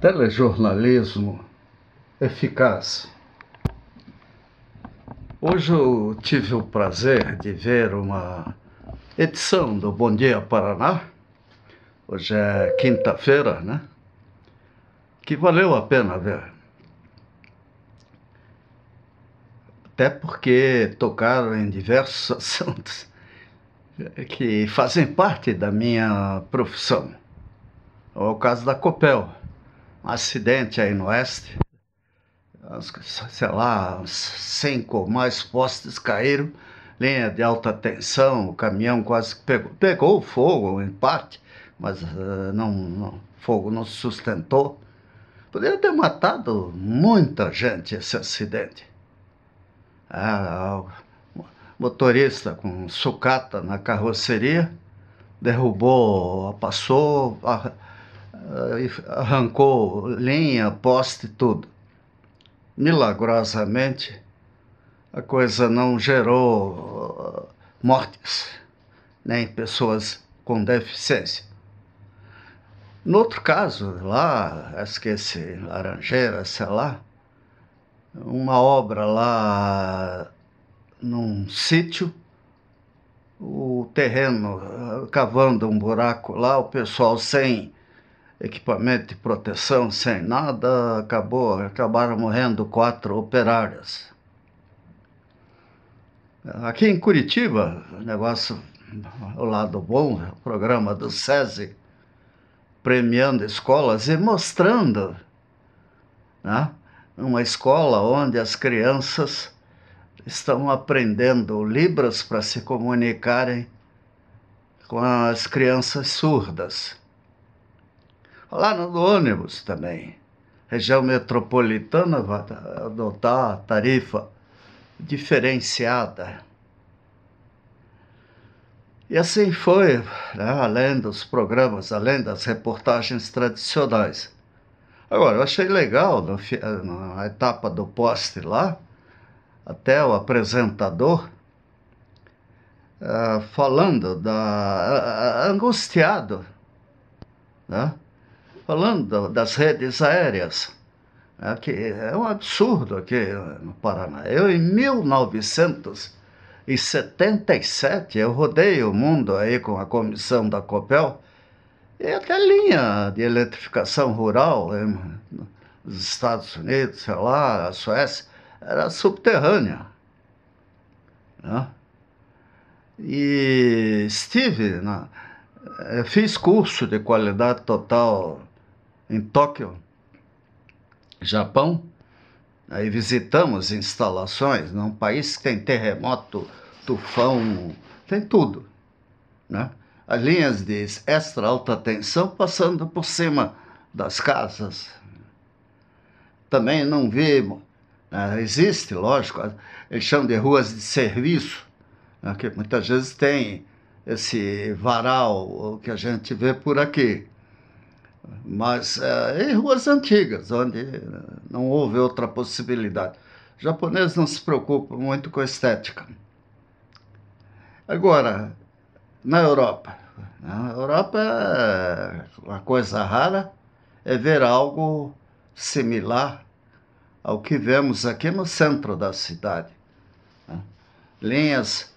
telejornalismo eficaz. Hoje eu tive o prazer de ver uma edição do Bom Dia Paraná, hoje é quinta-feira, né? Que valeu a pena ver. Até porque tocaram em diversos assuntos que fazem parte da minha profissão. É o caso da Copel acidente aí no oeste, sei lá, uns cinco ou mais postes caíram, linha de alta tensão, o caminhão quase pegou, pegou fogo em parte, mas uh, não, não, fogo não sustentou. Poderia ter matado muita gente esse acidente. Ah, motorista com sucata na carroceria derrubou, passou, ah, arrancou linha, poste, tudo. Milagrosamente, a coisa não gerou ah, mortes, nem pessoas com deficiência. No outro caso, lá, esqueci, Laranjeira, sei lá, uma obra lá num sítio, o terreno ah, cavando um buraco lá, o pessoal sem equipamento de proteção, sem nada, acabou, acabaram morrendo quatro operárias. Aqui em Curitiba, o negócio, o lado bom, é o programa do SESI, premiando escolas e mostrando né, uma escola onde as crianças estão aprendendo Libras para se comunicarem com as crianças surdas lá no ônibus também. Região metropolitana vai adotar tarifa diferenciada. E assim foi, né? além dos programas, além das reportagens tradicionais. Agora, eu achei legal, no, eh, na etapa do poste lá, até o apresentador, uh, falando da. Uh, angustiado, né? falando das redes aéreas, que é um absurdo aqui no Paraná. Eu, em 1977, eu rodei o mundo aí com a comissão da COPEL, e até linha de eletrificação rural nos Estados Unidos, sei lá, a Suécia, era subterrânea. Né? E estive, né? fiz curso de qualidade total em Tóquio, Japão. Aí visitamos instalações num país que tem terremoto, tufão, tem tudo. Né? As linhas de extra alta tensão passando por cima das casas. Também não vimos. Né? Existe, lógico, eles chamam de ruas de serviço, né? que muitas vezes tem esse varal que a gente vê por aqui mas é, em é ruas antigas, onde né, não houve outra possibilidade. O japoneses não se preocupam muito com estética. Agora, na Europa, na né, Europa é uma coisa rara é ver algo similar ao que vemos aqui no centro da cidade. Né. Linhas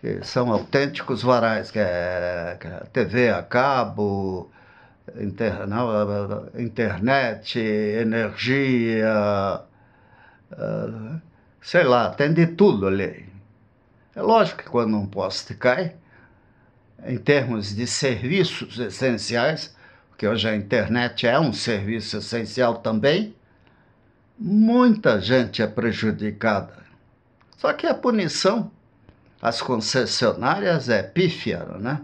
que são autênticos varais, que é, é TV a cabo, inter, não, internet, energia, eh, sei lá, tem de tudo ali. É lógico que quando um poste cai, em termos de serviços essenciais, porque hoje a internet é um serviço essencial também, muita gente é prejudicada. Só que a punição às concessionárias é pífia, né?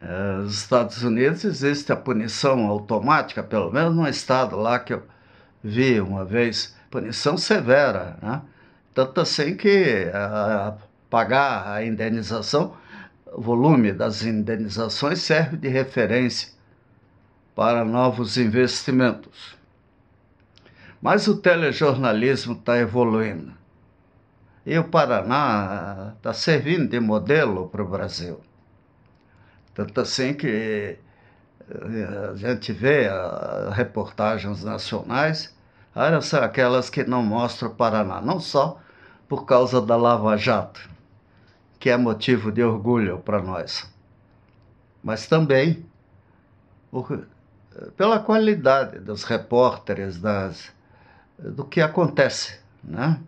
nos eh, Estados Unidos existe a punição automática, pelo menos no estado lá que eu vi uma vez, punição severa, né? tanto assim que a, eh, pagar a indenização, o volume das indenizações serve de referência para novos investimentos. Mas o telejornalismo está evoluindo. E o Paraná está eh, servindo de modelo para o Brasil. Tanto assim que eh, a gente vê as ah, reportagens nacionais, olha ah, são aquelas que não mostram o Paraná, não só por causa da Lava Jato, que é motivo de orgulho para nós, mas também por, pela qualidade dos repórteres, das, do que acontece, né?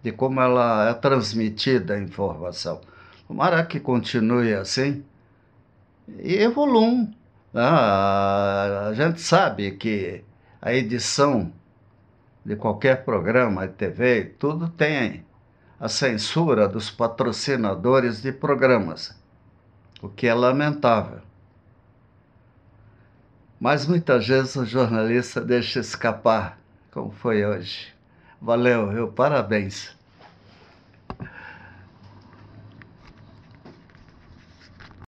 de como ela é transmitida a informação. Tomara que continue assim evoluam. Ah, a gente sabe que a edição de qualquer programa de TV, tudo tem a censura dos patrocinadores de programas, o que é lamentável. Mas muitas vezes o jornalista deixa escapar, como foi hoje. Valeu, eu parabéns.